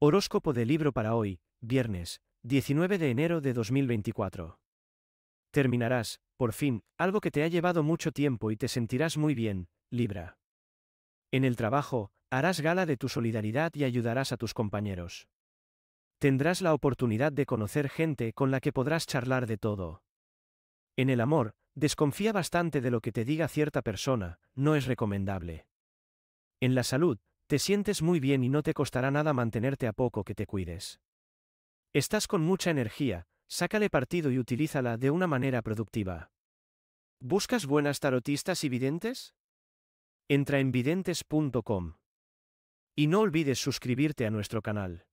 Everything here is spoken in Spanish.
Horóscopo de libro para hoy, viernes, 19 de enero de 2024. Terminarás, por fin, algo que te ha llevado mucho tiempo y te sentirás muy bien, Libra. En el trabajo, harás gala de tu solidaridad y ayudarás a tus compañeros. Tendrás la oportunidad de conocer gente con la que podrás charlar de todo. En el amor, desconfía bastante de lo que te diga cierta persona, no es recomendable. En la salud, te sientes muy bien y no te costará nada mantenerte a poco que te cuides. Estás con mucha energía, sácale partido y utilízala de una manera productiva. ¿Buscas buenas tarotistas y videntes? Entra en videntes.com. Y no olvides suscribirte a nuestro canal.